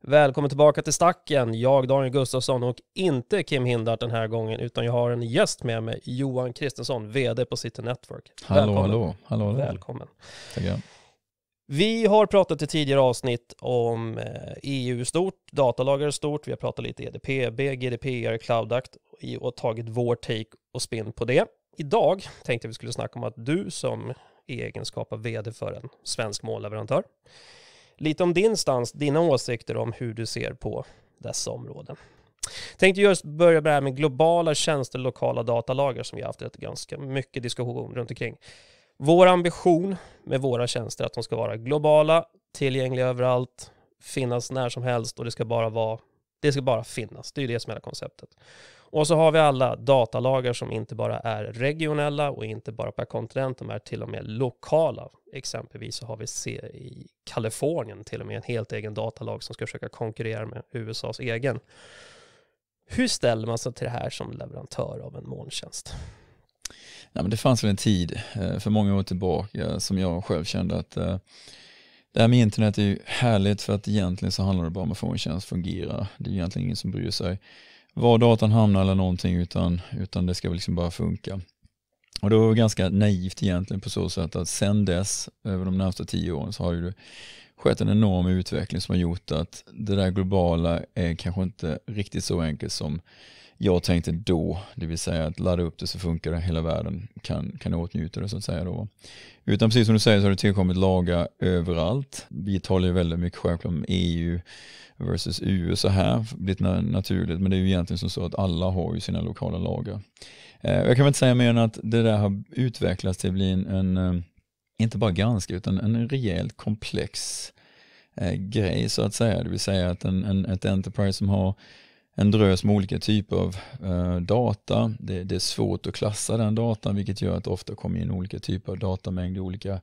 Välkommen tillbaka till Stacken. Jag, Daniel Gustafsson och inte Kim Hindart den här gången, utan jag har en gäst med mig, Johan Kristensson, vd på City Network. Hallå, Välkommen. hallå, hallå. Välkommen. Tackar. Vi har pratat i tidigare avsnitt om EU eh, e stort, datalagar stort, vi har pratat lite EDPB, GDPR, Cloud Act och tagit vår take och spin på det. Idag tänkte vi skulle snacka om att du som i egenskap av vd för en svensk målleverantör, lite om din stans, dina åsikter om hur du ser på dessa områden. Tänkte just börja med det här med globala tjänster, lokala datalagar som vi har haft ganska mycket diskussion runt omkring. Vår ambition med våra tjänster är att de ska vara globala, tillgängliga överallt, finnas när som helst och det ska bara vara det ska bara finnas. Det är det som är konceptet. Och så har vi alla datalagar som inte bara är regionella och inte bara per kontinent, de är till och med lokala. Exempelvis så har vi se i Kalifornien till och med en helt egen datalag som ska försöka konkurrera med USAs egen. Hur ställer man sig till det här som leverantör av en molntjänst? ja, men det fanns väl en tid eh, för många år tillbaka eh, som jag själv kände att eh, det här med internet är ju härligt för att egentligen så handlar det bara om att få en tjänst att fungera. Det är egentligen ingen som bryr sig var datan hamnar eller någonting utan, utan det ska väl liksom bara funka. Och det var ganska naivt egentligen på så sätt att sen dess, över de närmaste tio åren, så har ju det skett en enorm utveckling som har gjort att det där globala är kanske inte riktigt så enkelt som jag tänkte då, det vill säga att ladda upp det så funkar det, hela världen kan, kan åtnjuta det så att säga. Då. Utan precis som du säger så har det tillkommit lagar överallt. Vi talar ju väldigt mycket självklart om EU versus USA här, lite naturligt, men det är ju egentligen som så att alla har ju sina lokala lagar. Eh, jag kan väl inte säga mer än att det där har utvecklats till att bli en, en eh, inte bara ganska, utan en rejält komplex eh, grej så att säga. Det vill säga att en, en, ett Enterprise som har en drös med olika typer av eh, data. Det, det, är svårt att klassa den datan vilket gör att det ofta kommer in olika typer av datamängder, olika,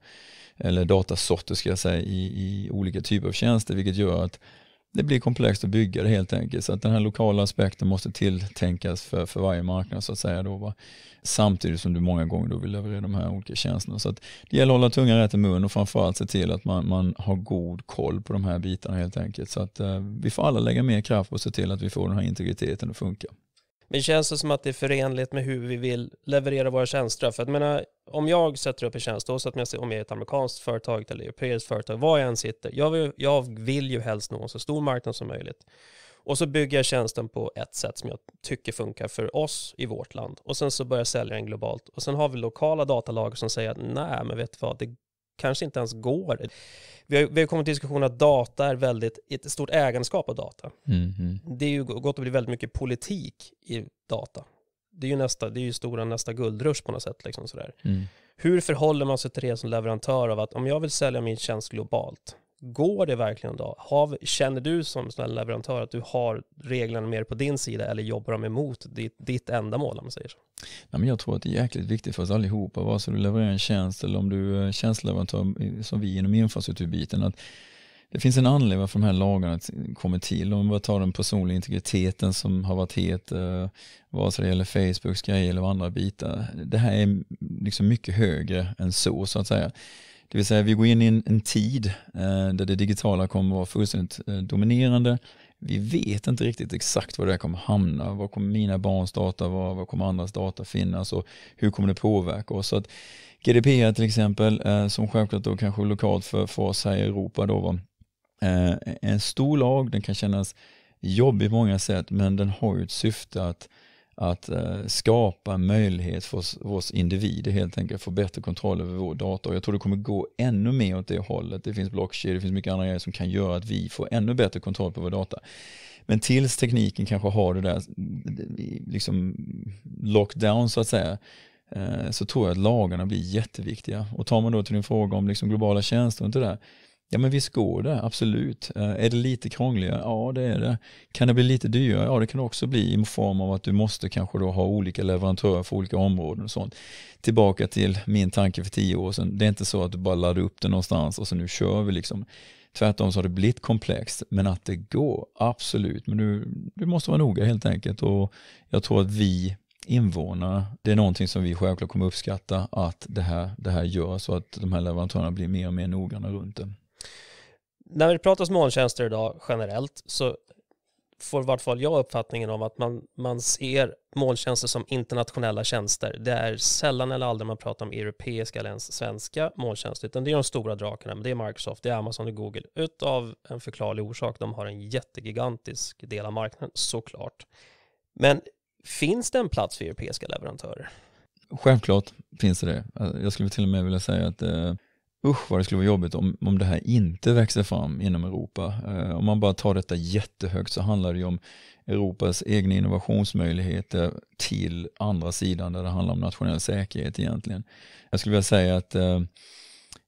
eller datasorter ska jag säga, i, i olika typer av tjänster vilket gör att det blir komplext att bygga det helt enkelt. Så att den här lokala aspekten måste tilltänkas för, för varje marknad så att säga. Då, va? Samtidigt som du många gånger då vill leverera de här olika tjänsterna. Så att det gäller att hålla tungan rätt i mun och framförallt se till att man, man har god koll på de här bitarna helt enkelt. Så att eh, vi får alla lägga mer kraft på att se till att vi får den här integriteten att funka. Men känns det som att det är förenligt med hur vi vill leverera våra tjänster? För att, menar, om jag sätter upp en tjänst, oavsett om jag är ett amerikanskt företag eller europeiskt företag, var jag än sitter, jag vill, jag vill ju helst nå en så stor marknad som möjligt. Och så bygger jag tjänsten på ett sätt som jag tycker funkar för oss i vårt land. Och sen så börjar jag sälja den globalt. Och sen har vi lokala datalager som säger att nej, men vet du vad, det kanske inte ens går. Vi har, vi har kommit till diskussion att data är väldigt, ett stort ägandeskap av data. Mm. Det är ju gått att bli väldigt mycket politik i data. Det är ju, nästa, det är ju stora nästa guldrush på något sätt. Liksom sådär. Mm. Hur förhåller man sig till det som leverantör av att om jag vill sälja min tjänst globalt, Går det verkligen då? Har, känner du som leverantör att du har reglerna mer på din sida eller jobbar de emot ditt, ditt ändamål om man säger så? Nej, men jag tror att det är jäkligt viktigt för oss allihopa, vare sig du levererar en tjänst eller om du är eh, tjänstleverantör som vi inom infrastrukturbiten, att det finns en anledning varför de här lagarna kommer till. Om vi tar den personliga integriteten som har varit het, eh, vare sig det gäller Facebooks grejer eller andra bitar. Det här är liksom mycket högre än så så att säga. Det vill säga vi går in i en, en tid eh, där det digitala kommer vara fullständigt eh, dominerande. Vi vet inte riktigt exakt var det här kommer hamna. Var kommer mina barns data vara? Var kommer andras data finnas? Och hur kommer det påverka oss? Så att GDPR till exempel, eh, som självklart då kanske lokalt för, för oss här i Europa då var en stor lag. Den kan kännas jobbig på många sätt, men den har ju ett syfte att att eh, skapa möjlighet för oss, oss individer helt enkelt få bättre kontroll över vår dator. Jag tror det kommer gå ännu mer åt det hållet. Det finns blockkedjor, det finns mycket andra grejer som kan göra att vi får ännu bättre kontroll på vår data. Men tills tekniken kanske har det där liksom lockdown så att säga eh, så tror jag att lagarna blir jätteviktiga. Och tar man då till din fråga om liksom globala tjänster och inte det där Ja men visst går det, absolut. Eh, är det lite krångligare? Ja det är det. Kan det bli lite dyrare? Ja det kan det också bli i form av att du måste kanske då ha olika leverantörer för olika områden och sånt. Tillbaka till min tanke för tio år sedan. Det är inte så att du bara laddar upp det någonstans och så nu kör vi liksom. Tvärtom så har det blivit komplext men att det går, absolut. Men du, du måste vara noga helt enkelt och jag tror att vi invånare, det är någonting som vi självklart kommer uppskatta att det här, det här gör så att de här leverantörerna blir mer och mer noggranna runt det när det pratas molntjänster idag generellt så får i vart fall jag uppfattningen om att man, man ser molntjänster som internationella tjänster. Det är sällan eller aldrig man pratar om europeiska eller ens svenska molntjänster, utan det är de stora drakarna. Men det är Microsoft, det är Amazon och Google. Utav en förklarlig orsak, de har en jättegigantisk del av marknaden, såklart. Men finns det en plats för europeiska leverantörer? Självklart finns det det. Jag skulle till och med vilja säga att eh, usch vad det skulle vara jobbigt om, om det här inte växer fram inom Europa. Eh, om man bara tar detta jättehögt så handlar det ju om Europas egna innovationsmöjligheter till andra sidan där det handlar om nationell säkerhet egentligen. Jag skulle vilja säga att eh,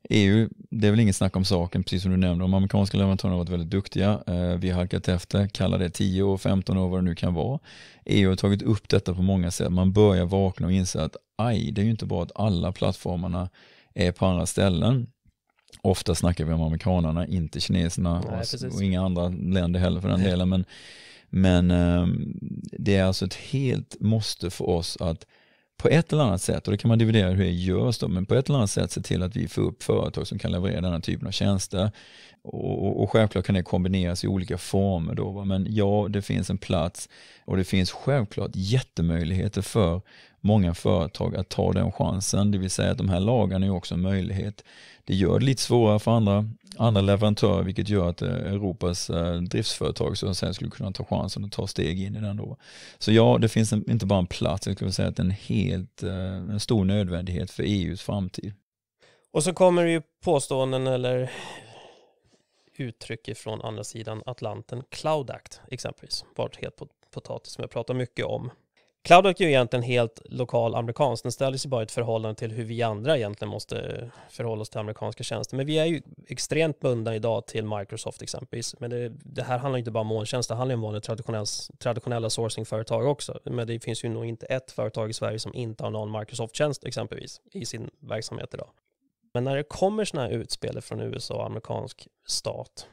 EU, det är väl ingen snack om saken, precis som du nämnde, de amerikanska leverantörerna har varit väldigt duktiga. Eh, vi har halkat efter, kalla det 10 och 15 år, vad det nu kan vara. EU har tagit upp detta på många sätt. Man börjar vakna och inse att aj, det är ju inte bra att alla plattformarna är på andra ställen. Ofta snackar vi om Amerikanerna, inte kineserna Nej, och, och, inga andra länder heller för den delen. Men, men ehm, det är alltså ett helt måste för oss att på ett eller annat sätt, och det kan man dividera hur det görs då, men på ett eller annat sätt se till att vi får upp företag som kan leverera den här typen av tjänster. Och, och självklart kan det kombineras i olika former då, men ja, det finns en plats och det finns självklart jättemöjligheter för många företag att ta den chansen. Det vill säga att de här lagarna är också en möjlighet. Det gör det lite svårare för andra, andra leverantörer vilket gör att eh, Europas eh, driftsföretag så sen skulle kunna ta chansen och ta steg in i den då. Så ja, det finns en, inte bara en plats, jag skulle säga att en helt eh, en stor nödvändighet för EUs framtid. Och så kommer det ju påståenden eller uttryck från andra sidan Atlanten, Cloud Act exempelvis, varit helt potatis som jag pratar mycket om. CloudHack är ju egentligen helt lokal amerikansk. Den ställer sig bara i ett förhållande till hur vi andra egentligen måste förhålla oss till amerikanska tjänster. Men vi är ju extremt bundna idag till Microsoft exempelvis. Men det, det här handlar inte bara om molntjänster, det handlar ju om vanliga traditionella, traditionella sourcingföretag också. Men det finns ju nog inte ett företag i Sverige som inte har någon Microsoft-tjänst exempelvis i sin verksamhet idag. Men när det kommer sådana här utspel från USA och amerikansk stat,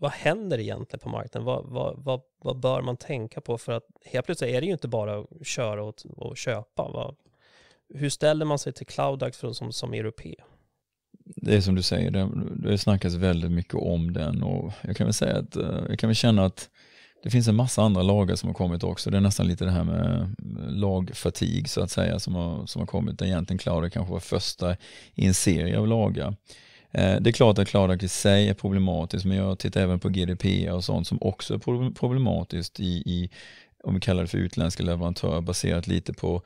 vad händer egentligen på marknaden? Vad, vad, vad, vad, bör man tänka på? För att helt plötsligt är det ju inte bara att köra och, och köpa. hur ställer man sig till CloudAx som, som europé? Det är som du säger, det, det snackas väldigt mycket om den och jag kan väl säga att eh, jag kan väl känna att det finns en massa andra lagar som har kommit också. Det är nästan lite det här med eh, lagfatig så att säga som har, som har kommit. Egentligen Cloud kanske var första i en serie av lagar. Eh, det är klart att Klardak i sig är problematiskt men jag tittar även på GDPR och sånt som också är problematiskt i, i om vi kallar det för utländska leverantörer baserat lite på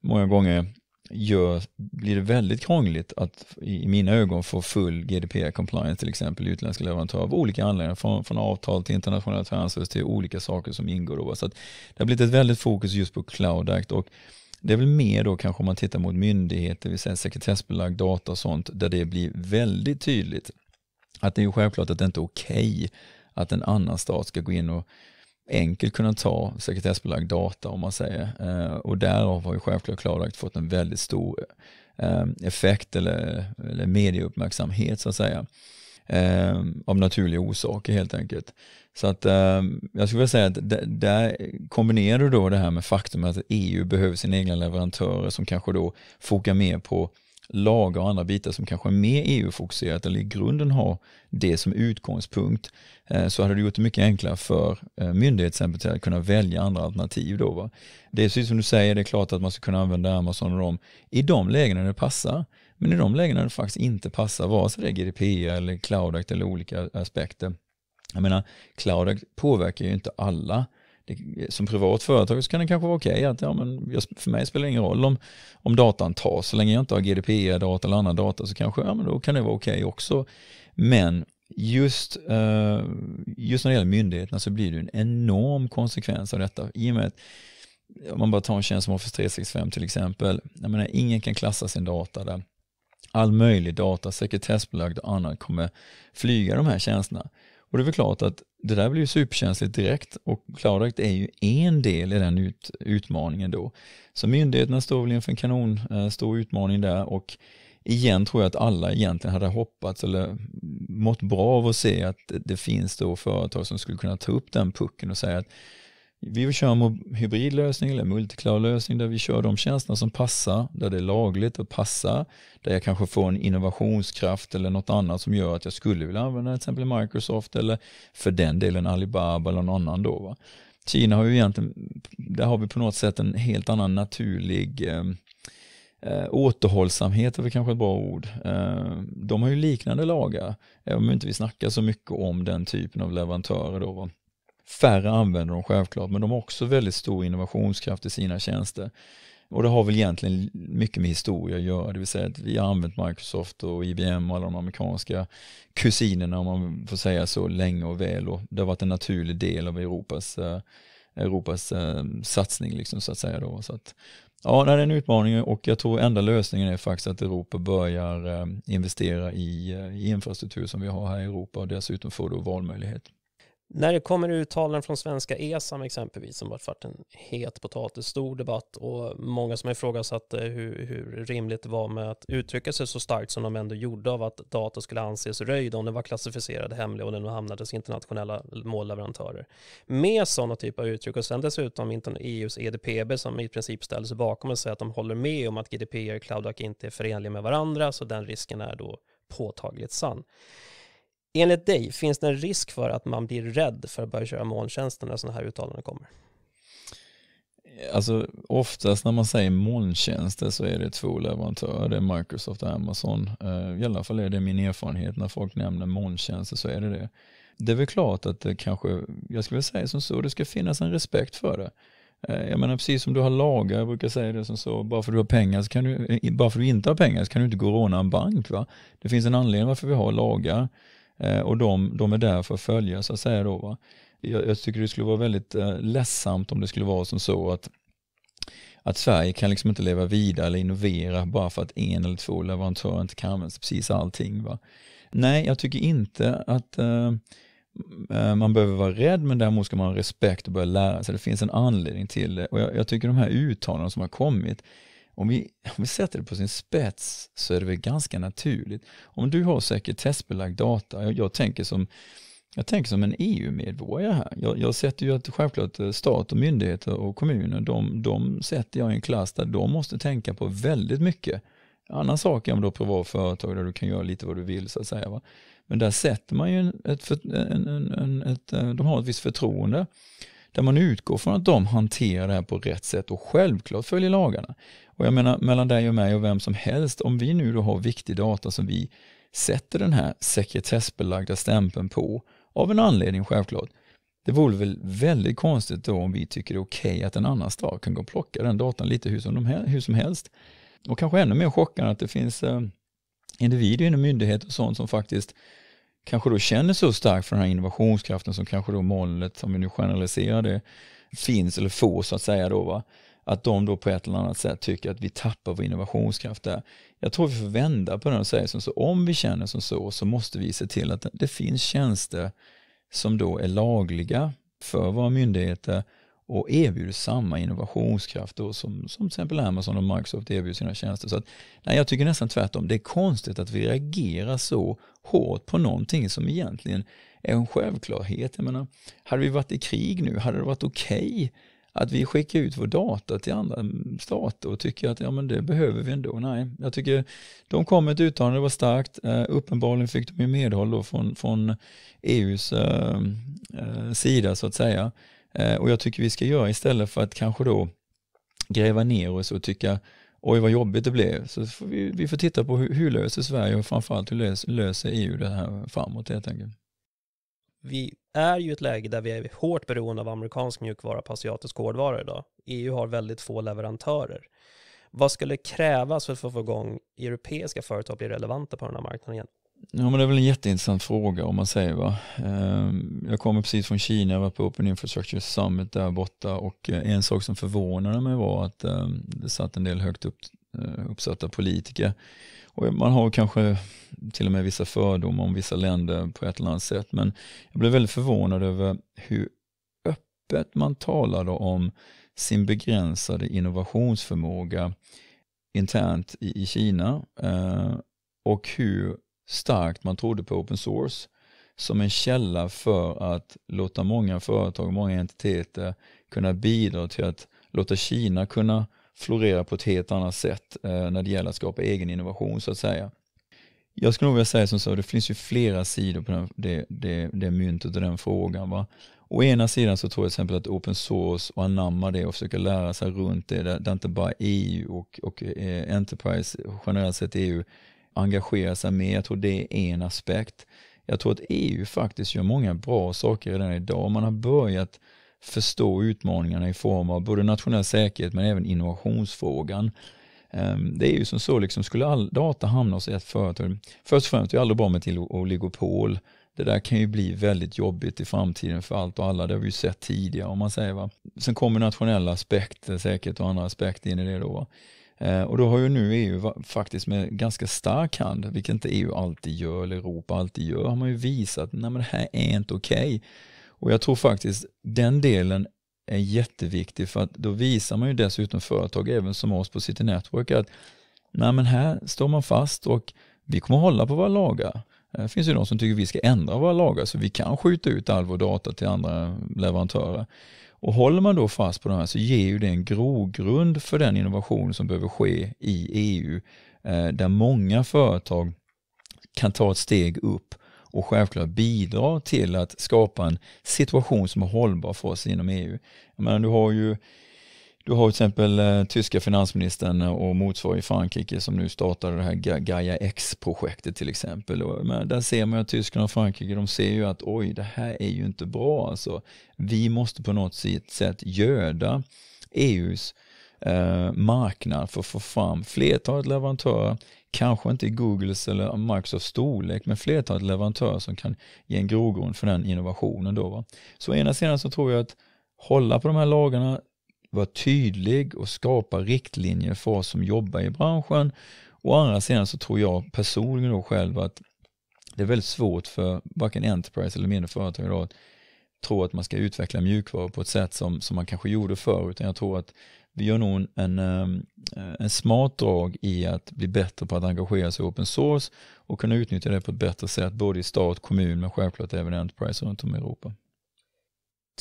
många gånger gör, blir det väldigt krångligt att i mina ögon få full GDPR-compliance till exempel i utländska leverantörer av olika anledningar från, från avtal till internationella transfers till olika saker som ingår. Då. Så det har blivit ett väldigt fokus just på Cloud och det är väl mer då kanske om man tittar mot myndigheter, vi säger sekretessbelagd data och sånt, där det blir väldigt tydligt att det är självklart att det inte är okej okay att en annan stat ska gå in och enkelt kunna ta sekretessbelagd data om man säger. Eh, och därav har ju självklart klarlagt fått en väldigt stor eh, effekt eller, eller medieuppmärksamhet så att säga eh, av naturliga orsaker helt enkelt. Så att eh, jag skulle vilja säga att där kombinerar du då det här med faktum att EU behöver sina egna leverantörer som kanske då fokar mer på lagar och andra bitar som kanske är mer EU-fokuserat eller i grunden har det som utgångspunkt ehm, så hade det gjort det mycket enklare för eh, myndighetsempatier att kunna välja andra alternativ då. Va? Det är precis som du säger, det är klart att man ska kunna använda Amazon och dem i de lägen där det passar. Men i de lägena det faktiskt inte passar vare sig det är GDPR eller CloudAct eller olika aspekter. Jag menar, Cloud påverkar ju inte alla. Det, som privat företag så kan det kanske vara okej okay att ja, men för mig spelar det ingen roll om, om datan tas. Så länge jag inte har GDPR-data eller annan data så kanske ja, men då kan det vara okej okay också. Men just, eh, just när det gäller myndigheterna så blir det en enorm konsekvens av detta. I och med att om man bara tar en tjänst som Office 365 till exempel, jag menar, ingen kan klassa sin data där all möjlig data, sekretessbelagd och annat kommer flyga de här tjänsterna. Och det är väl klart att det där blir ju superkänsligt direkt och Cloudakt är ju en del i den ut, utmaningen då. Så myndigheterna står väl inför en kanon eh, stor utmaning där och igen tror jag att alla egentligen hade hoppats eller mått bra av att se att det finns då företag som skulle kunna ta upp den pucken och säga att vi vill köra en hybridlösning eller multicloud-lösning där vi kör de tjänsterna som passar, där det är lagligt och passar, där jag kanske får en innovationskraft eller något annat som gör att jag skulle vilja använda till exempel Microsoft eller för den delen Alibaba eller någon annan då. Va? Kina har ju egentligen, där har vi på något sätt en helt annan naturlig eh, Eh, återhållsamhet är väl kanske ett bra ord. Eh, de har ju liknande lagar, även om inte vi snackar så mycket om den typen av leverantörer. Då, va? Färre använder dem självklart men de har också väldigt stor innovationskraft i sina tjänster. Och det har väl egentligen mycket med historia att göra, det vill säga att vi har använt Microsoft och IBM och alla de amerikanska kusinerna om man får säga så länge och väl och det har varit en naturlig del av Europas, eh, Europas eh, satsning liksom så att säga då. Så att, ja, det är en utmaning och jag tror enda lösningen är faktiskt att Europa börjar eh, investera i, i infrastruktur som vi har här i Europa och dessutom får då valmöjlighet. När det kommer uttalanden från svenska ESAM exempelvis, som varit en het potatis, stor debatt och många som ifrågasatte eh, hur, hur rimligt det var med att uttrycka sig så starkt som de ändå gjorde av att data skulle anses röjd om den var klassificerad hemlig och den hamnades internationella målleverantörer. Med sådana typer av uttryck och sen dessutom EUs EDPB som i princip ställer sig bakom och säger att de håller med om att GDPR och CloudHack inte är förenliga med varandra, så den risken är då påtagligt sann. Enligt dig, finns det en risk för att man blir rädd för att börja köra molntjänster när sådana här uttalanden kommer? Alltså oftast när man säger molntjänster så är det två leverantörer, det är Microsoft och Amazon. Eh, I alla fall är det min erfarenhet när folk nämner molntjänster så är det det. Det är väl klart att det kanske, jag skulle säga som så, det ska finnas en respekt för det. Eh, jag menar precis som du har lagar, jag brukar säga det som så, bara för att du har pengar så kan du, bara för att du inte har pengar så kan du inte gå och råna en bank va. Det finns en anledning varför vi har lagar. Eh, och de, de är där för att följa så att säga då. Va? Jag, jag tycker det skulle vara väldigt eh, ledsamt om det skulle vara som så att att Sverige kan liksom inte leva vidare eller innovera bara för att en eller två leverantörer inte kan använda precis allting. Va? Nej, jag tycker inte att eh, eh, man behöver vara rädd men däremot ska man ha respekt och börja lära sig. Det finns en anledning till det och jag, jag tycker de här uttalandena som har kommit om vi, om vi sätter det på sin spets så är det väl ganska naturligt. Om du har sekretessbelagd data, jag, jag tänker som jag tänker som en EU-medborgare här. Jag, jag sätter ju att självklart eh, stat och myndigheter och kommuner, de, de sätter jag i en klass där de måste tänka på väldigt mycket. Annan sak är om du har privat företag där du kan göra lite vad du vill så att säga. Va? Men där sätter man ju ett, en, en, en, ett, eh, de har ett visst förtroende där man utgår från att de hanterar det här på rätt sätt och självklart följer lagarna. Och jag menar, mellan dig och mig och vem som helst, om vi nu då har viktig data som vi sätter den här sekretessbelagda stämpeln på, av en anledning självklart, det vore väl väldigt konstigt då om vi tycker det är okej okay att en annan stat kan gå och plocka den datan lite hur som, de, hur som helst. Och kanske ännu mer chockande att det finns eh, individer inom myndigheter och sånt som faktiskt kanske då känner så starkt för den här innovationskraften som kanske då molnet, om vi nu generaliserar det, finns eller får så att säga då va att de då på ett eller annat sätt tycker att vi tappar vår innovationskraft där. Jag tror vi får vända på den och säga som så, om vi känner som så, så måste vi se till att det finns tjänster som då är lagliga för våra myndigheter och erbjuder samma innovationskraft då som, som till exempel Amazon och Microsoft erbjuder sina tjänster. Så att, nej, jag tycker nästan tvärtom. Det är konstigt att vi reagerar så hårt på någonting som egentligen är en självklarhet. Jag menar, hade vi varit i krig nu, hade det varit okej okay att vi skickar ut vår data till andra stater och tycker att ja, men det behöver vi ändå. Nej, jag tycker de kom med ett uttalande, det var starkt. Uh, uppenbarligen fick de ju medhåll då från, från EUs uh, eh, uh, eh, sida så att säga. och jag tycker vi ska göra istället för att kanske då gräva ner oss och tycka oj vad jobbigt det blev. Så får vi, vi får titta på hur, hur löser Sverige och framförallt hur löser, löser EU det här framåt helt enkelt vi är ju ett läge där vi är hårt beroende av amerikansk mjukvara på asiatisk hårdvara idag. EU har väldigt få leverantörer. Vad skulle krävas för att få igång europeiska företag att bli relevanta på den här marknaden igen? Ja, men det är väl en jätteintressant fråga om man säger va. Ehm, jag kommer precis från Kina, jag var på Open Infrastructure Summit där borta och eh, en sak som förvånade mig var att ehm, det satt en del högt upp, eh, uppsatta politiker och man har kanske till och med vissa fördomar om vissa länder på ett eller annat sätt. Men jag blev väldigt förvånad över hur öppet man talade om sin begränsade innovationsförmåga internt i, i Kina eh, och hur starkt man trodde på open source som en källa för att låta många företag, många entiteter kunna bidra till att låta Kina kunna florerar på ett helt annat sätt eh, när det gäller att skapa egen innovation så att säga. Jag skulle nog vilja säga som så, det finns ju flera sidor på den, det, det, det myntet och den frågan. Va? Å ena sidan så tror jag till exempel att open source och anamma det och försöka lära sig runt det, där, inte bara EU och, och eh, Enterprise, generellt sett EU, engagerar sig mer. Jag tror det är en aspekt. Jag tror att EU faktiskt gör många bra saker redan idag. Man har börjat förstå utmaningarna i form av både nationell säkerhet men även innovationsfrågan. Ehm, det är ju som så, liksom, skulle all data hamna hos ett företag, först och främst är det aldrig bra med till oligopol. Det där kan ju bli väldigt jobbigt i framtiden för allt och alla, det har vi ju sett tidigare om man säger. Va? Sen kommer nationella aspekter säkerhet och andra aspekter in i det då. Ehm, och då har ju nu EU faktiskt med ganska stark hand, vilket inte EU alltid gör eller Europa alltid gör, har man ju visat att det här är inte okej. Okay och jag tror faktiskt den delen är jätteviktig för att då visar man ju dessutom företag även som oss på City Network att nej men här står man fast och vi kommer hålla på våra lagar. Det finns ju de som tycker vi ska ändra våra lagar så vi kan skjuta ut all vår data till andra leverantörer. Och håller man då fast på det här så ger ju det en grogrund för den innovation som behöver ske i EU eh, där många företag kan ta ett steg upp och självklart bidra till att skapa en situation som är hållbar för oss inom EU. Jag menar, du har ju du har till exempel eh, tyska finansministern och motsvarighet i Frankrike som nu startade det här Gaia X-projektet till exempel. men där ser man att Tyskland och Frankrike de ser ju att oj, det här är ju inte bra alltså. Vi måste på något sätt göda EUs eh, marknad för att få fram flertalet leverantörer kanske inte i Googles eller Microsofts storlek, men flertalet leverantörer som kan ge en grogrund för den innovationen. Då, va? Så ena sidan så tror jag att hålla på de här lagarna, vara tydlig och skapa riktlinjer för oss som jobbar i branschen. Å andra sidan så tror jag personligen då själv att det är väldigt svårt för varken Enterprise eller mindre företag idag att tro att man ska utveckla mjukvaror på ett sätt som, som man kanske gjorde förr utan jag tror att vi gör nog en, ehm, eh, en smart drag i att bli bättre på att engagera sig i open source och kunna utnyttja det på ett bättre sätt både i stat, kommun men självklart även Enterprise runt om i Europa.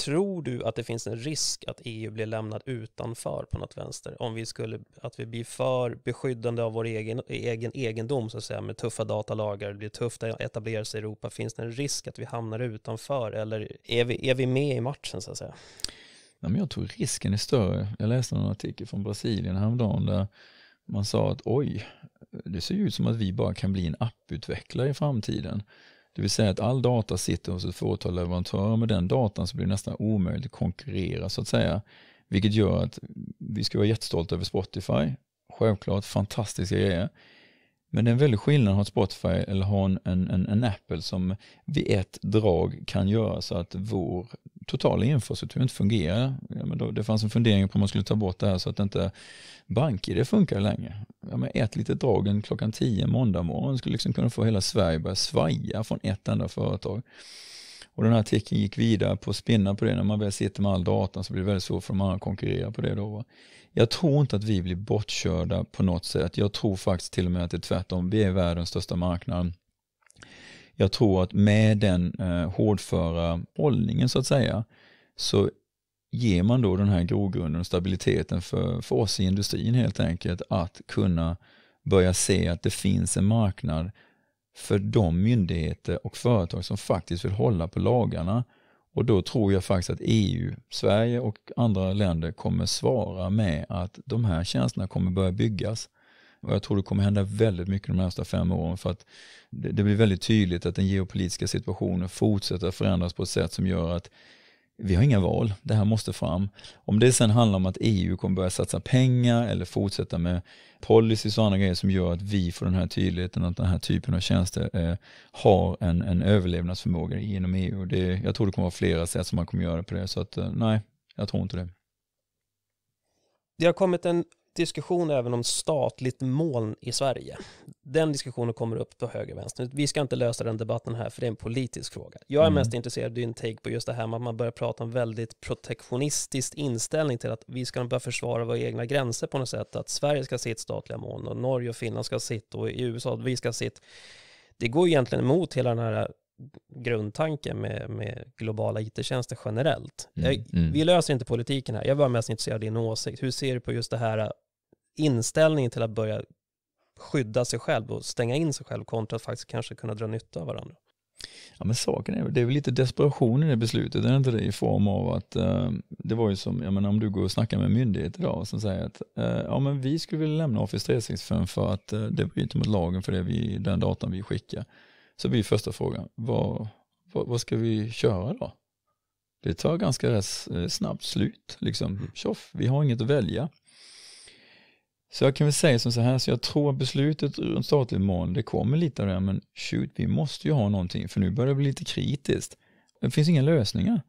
Tror du att det finns en risk att EU blir lämnad utanför på något vänster? Om vi skulle, att vi blir för beskyddande av vår egen, egen egendom så att säga med tuffa datalagar, det blir tufft att etablera sig i Europa, finns det en risk att vi hamnar utanför eller är vi, är vi med i matchen så att säga? Nej, men jag tror risken är större. Jag läste en artikel från Brasilien häromdagen där man sa att oj, det ser ju ut som att vi bara kan bli en apputvecklare i framtiden. Det vill säga att all data sitter hos ett fåtal leverantörer. Med den datan så blir det nästan omöjligt att konkurrera så att säga. Vilket gör att vi ska vara jättestolta över Spotify. Självklart fantastiska grejer. Men det är en väldig skillnad att ha ett Spotify eller ha en, en, en, Apple som vid ett drag kan göra så att vår totala infrastrukturen inte fungerar. Ja, men då, det fanns en fundering på om man skulle ta bort det här så att inte BankID funkar längre. Ja, men ett litet drag en klockan tio måndag morgon skulle liksom kunna få hela Sverige börja svaja från ett enda företag. Och den här artikeln gick vidare på att spinna på det. När man väl sitter med all data så blir det väldigt svårt för de andra att konkurrera på det. Då, Jag tror inte att vi blir bortkörda på något sätt. Jag tror faktiskt till och med att det är tvärtom. Vi är världens största marknad jag tror att med den eh, hårdföra hållningen så att säga så ger man då den här grogrunden och stabiliteten för, för oss i industrin helt enkelt att kunna börja se att det finns en marknad för de myndigheter och företag som faktiskt vill hålla på lagarna och då tror jag faktiskt att EU, Sverige och andra länder kommer svara med att de här tjänsterna kommer börja byggas och jag tror det kommer hända väldigt mycket de närmsta fem åren för att det blir väldigt tydligt att den geopolitiska situationen fortsätter förändras på ett sätt som gör att vi har inga val, det här måste fram. Om det sen handlar om att EU kommer börja satsa pengar eller fortsätta med policies och andra grejer som gör att vi får den här tydligheten att den här typen av tjänster eh, har en, en överlevnadsförmåga inom EU. Det, jag tror det kommer vara flera sätt som man kommer göra det på det, så att eh, nej, jag tror inte det. Det har kommit en diskussion även om statligt moln i Sverige. Den diskussionen kommer upp på höger och vänster. Vi ska inte lösa den debatten här, för det är en politisk fråga. Jag är mm. mest intresserad av din take på just det här med att man börjar prata om väldigt protektionistisk inställning till att vi ska börja försvara våra egna gränser på något sätt, att Sverige ska sitt statliga moln och Norge och Finland ska sitt och i USA, vi ska ha sitt. Det går egentligen emot hela den här grundtanken med, med globala it-tjänster generellt. Mm, jag, mm. Vi löser inte politiken här, jag var mest intresserad av din åsikt. Hur ser du på just det här inställningen till att börja skydda sig själv och stänga in sig själv kontra att faktiskt kanske kunna dra nytta av varandra. Ja men saken är det är väl lite desperation i det beslutet, är det inte det i form av att eh, det var ju som, jag menar om du går och snackar med en myndighet idag som säger att eh, ja men vi skulle vilja lämna Office 365 för att eh, det bryter mot lagen för det vi, den datan vi skickar. Så blir första frågan, vad, vad, vad ska vi köra då? Det tar ganska eh, snabbt slut, liksom mm. tjoff, vi har inget att välja. Så jag kan väl säga som så här, så jag tror att beslutet runt statligt mål, det kommer lite av det här, men shoot, vi måste ju ha någonting, för nu börjar det bli lite kritiskt. Det finns inga lösningar.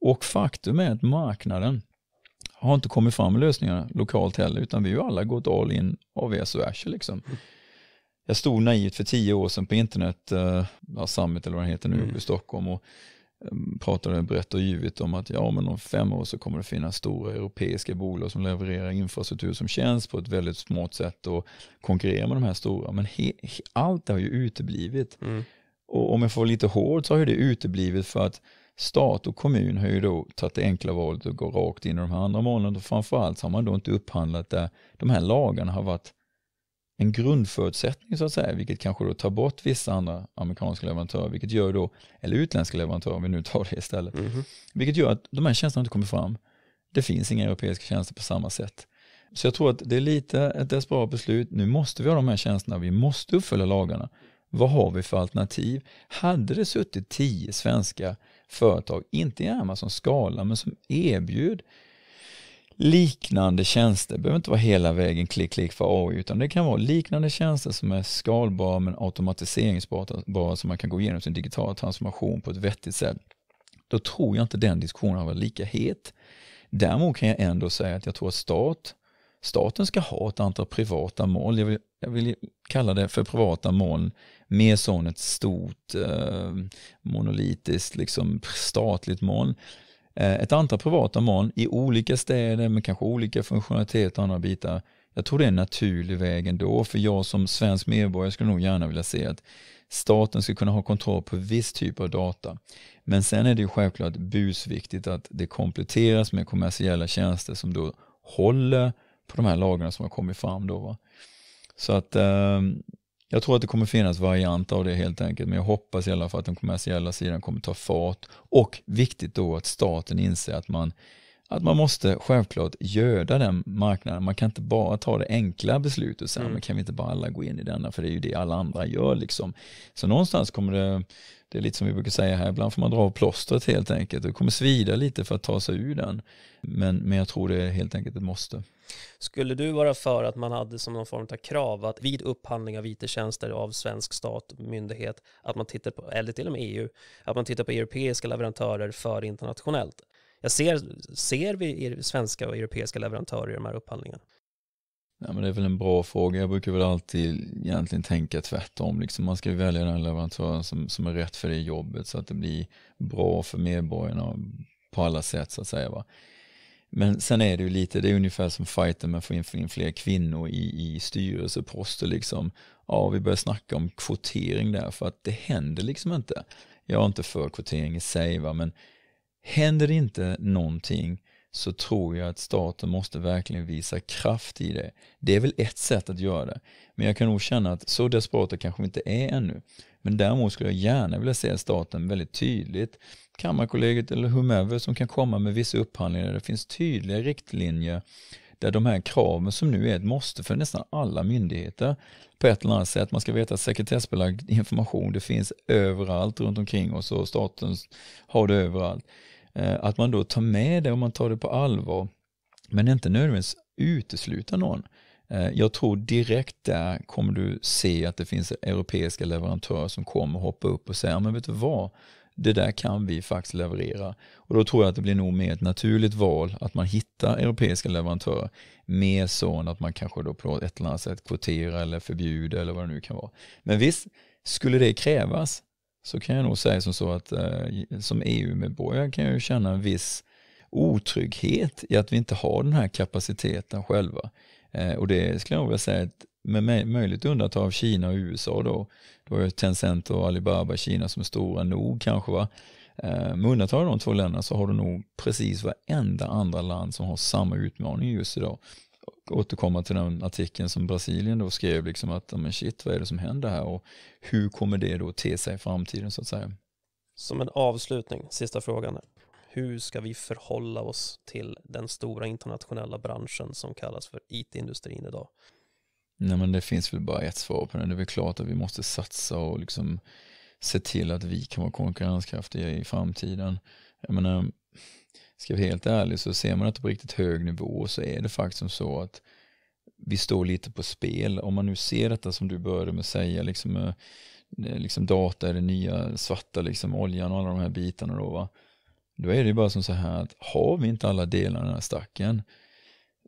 Och faktum är att marknaden har inte kommit fram med lösningar lokalt heller, utan vi har ju alla gått all in AVS och Azure liksom. Mm. Jag stod naivt för tio år sedan på internet, uh, Summit eller vad det heter nu, mm. i Stockholm och Ehm, pratade, brett och givet om att ja, men om fem år så kommer det finnas stora europeiska bolag som levererar infrastruktur som tjänst på ett väldigt smart sätt och konkurrerar med de här stora. Men he, he, allt det har ju uteblivit. Mm. Och om jag får vara lite hård så har det uteblivit för att stat och kommun har ju då tagit det enkla valet att gå rakt in i de här andra målen och framförallt så har man då inte upphandlat där de här lagarna har varit en grundförutsättning så att säga, vilket kanske då tar bort vissa andra amerikanska leverantörer, vilket gör då, eller utländska leverantörer om vi nu tar det istället, mm -hmm. vilket gör att de här tjänsterna inte kommer fram. Det finns inga europeiska tjänster på samma sätt. Så jag tror att det är lite ett desperat beslut, nu måste vi ha de här tjänsterna, vi måste uppfölja lagarna. Vad har vi för alternativ? Hade det suttit tio svenska företag, inte i Amazon skala, men som erbjuder liknande tjänster, det behöver inte vara hela vägen klick, klick för AI, utan det kan vara liknande tjänster som är skalbara men automatiseringsbara så man kan gå igenom sin digitala transformation på ett vettigt sätt. Då tror jag inte den diskussionen har varit lika het. Däremot kan jag ändå säga att jag tror att stat, staten ska ha ett antal privata mål. Jag vill, jag vill kalla det för privata mål, mer som ett stort eh, monolitiskt liksom, statligt mål Eh, ett antal privata moln i olika städer med kanske olika funktionalitet och andra bitar. Jag tror det är en naturlig väg ändå för jag som svensk medborgare skulle nog gärna vilja se att staten ska kunna ha kontroll på viss typ av data. Men sen är det ju självklart busviktigt att det kompletteras med kommersiella tjänster som då håller på de här lagarna som har kommit fram då. Va? Så att ehm, jag tror att det kommer finnas varianter av det helt enkelt, men jag hoppas i alla fall att den kommersiella sidan kommer ta fart och viktigt då att staten inser att man, att man måste självklart göda den marknaden. Man kan inte bara ta det enkla beslutet och säga, mm. men kan vi inte bara alla gå in i denna, för det är ju det alla andra gör liksom. Så någonstans kommer det det är lite som vi brukar säga här, ibland får man dra av plåstret helt enkelt. Det kommer svida lite för att ta sig ur den. Men, men jag tror det är helt enkelt ett måste. Skulle du vara för att man hade som någon form av krav att vid upphandling av it-tjänster av svensk stat, myndighet, att man tittar på, eller till och med EU, att man tittar på europeiska leverantörer för internationellt? Jag ser, ser vi svenska och europeiska leverantörer i de här upphandlingarna? Ja, men det är väl en bra fråga. Jag brukar väl alltid egentligen tänka tvärtom. Liksom man ska välja den leverantören som, som är rätt för det jobbet så att det blir bra för medborgarna på alla sätt så att säga. Va? Men sen är det ju lite, det är ungefär som fighten med att få in fler kvinnor i, i styrelseposter liksom. Ja, vi börjar snacka om kvotering där för att det händer liksom inte. Jag är inte för kvotering i sig va, men händer det inte någonting så tror jag att staten måste verkligen visa kraft i det. Det är väl ett sätt att göra det. Men jag kan nog känna att så desperata kanske vi inte är ännu. Men däremot skulle jag gärna vilja se staten väldigt tydligt, Kammarkollegiet eller whomever som kan komma med vissa upphandlingar där det finns tydliga riktlinjer där de här kraven som nu är ett måste för nästan alla myndigheter på ett eller annat sätt. Man ska veta att sekretessbelagd information det finns överallt runt omkring oss och staten har det överallt. Eh, att man då tar med det och man tar det på allvar men inte nödvändigtvis utesluta någon. Eh, jag tror direkt där kommer du se att det finns europeiska leverantörer som kommer hoppa upp och säga, men vet du vad, det där kan vi faktiskt leverera. Och då tror jag att det blir nog mer ett naturligt val att man hittar europeiska leverantörer, mer så än att man kanske då på ett eller annat sätt kvoterar eller förbjuder eller vad det nu kan vara. Men visst, skulle det krävas så kan jag nog säga som så att eh, som EU-medborgare kan jag ju känna en viss otrygghet i att vi inte har den här kapaciteten själva. Eh, och det skulle jag vilja säga att med möjligt undantag av Kina och USA då, då är Tencent och Alibaba Kina som är stora nog kanske va. Eh, med undantag av de två länderna så har du nog precis varenda andra land som har samma utmaning just idag återkomma till den artikeln som Brasilien då skrev, liksom att men shit, vad är det som händer här och hur kommer det då te sig i framtiden så att säga? Som en avslutning, sista frågan. hur ska vi förhålla oss till den stora internationella branschen som kallas för it-industrin idag? Nej men det finns väl bara ett svar på den. Det är väl klart att vi måste satsa och liksom se till att vi kan vara konkurrenskraftiga i framtiden. Jag menar, ska vara helt ärlig så ser man att på riktigt hög nivå så är det faktiskt som så att vi står lite på spel. Om man nu ser detta som du började med att säga, liksom, eh, eh, liksom data är det nya svarta, liksom oljan och alla de här bitarna då va. Då är det ju bara som så här att har vi inte alla delar i den här stacken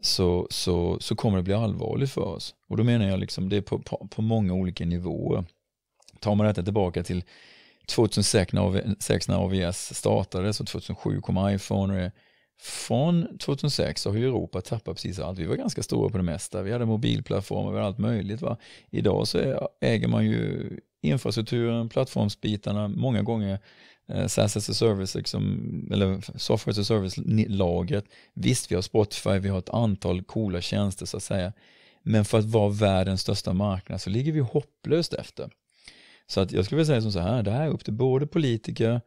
så, så, så kommer det bli allvarligt för oss. Och då menar jag liksom det är på, på, på många olika nivåer. Tar man detta tillbaka till 2006 när, 6 när AVS startades och 2007 kom iPhone. Och från 2006 har Europa tappat precis allt. Vi var ganska stora på det mesta. Vi hade mobilplattformar, vi hade allt möjligt. Va? Idag så äger man ju infrastrukturen, plattformsbitarna, många gånger eh, SaaS as a service, liksom, eller software as a service-lagret. Visst, vi har Spotify, vi har ett antal coola tjänster så att säga. Men för att vara världens största marknad så ligger vi hopplöst efter. Så att jag skulle vilja säga som så här, det här är upp till både politiker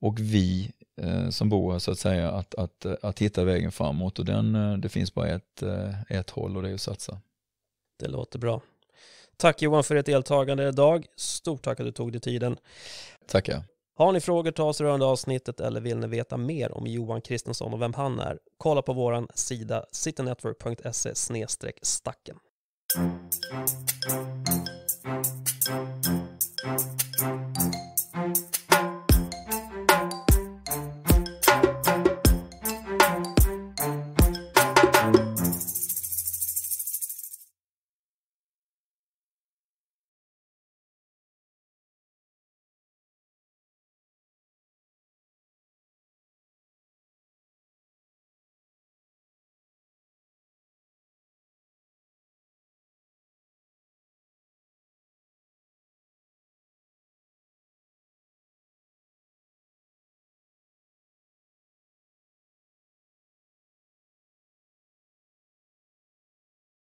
och vi eh, som bor här så att säga att, att, eh, att hitta vägen framåt och den, eh, det finns bara ett, eh, ett håll och det är att satsa. Det låter bra. Tack Johan för ett deltagande idag. Stort tack att du tog dig tiden. Tackar. Har ni frågor till oss rörande avsnittet eller vill ni veta mer om Johan Kristensson och vem han är, kolla på vår sida citynetwork.se stacken.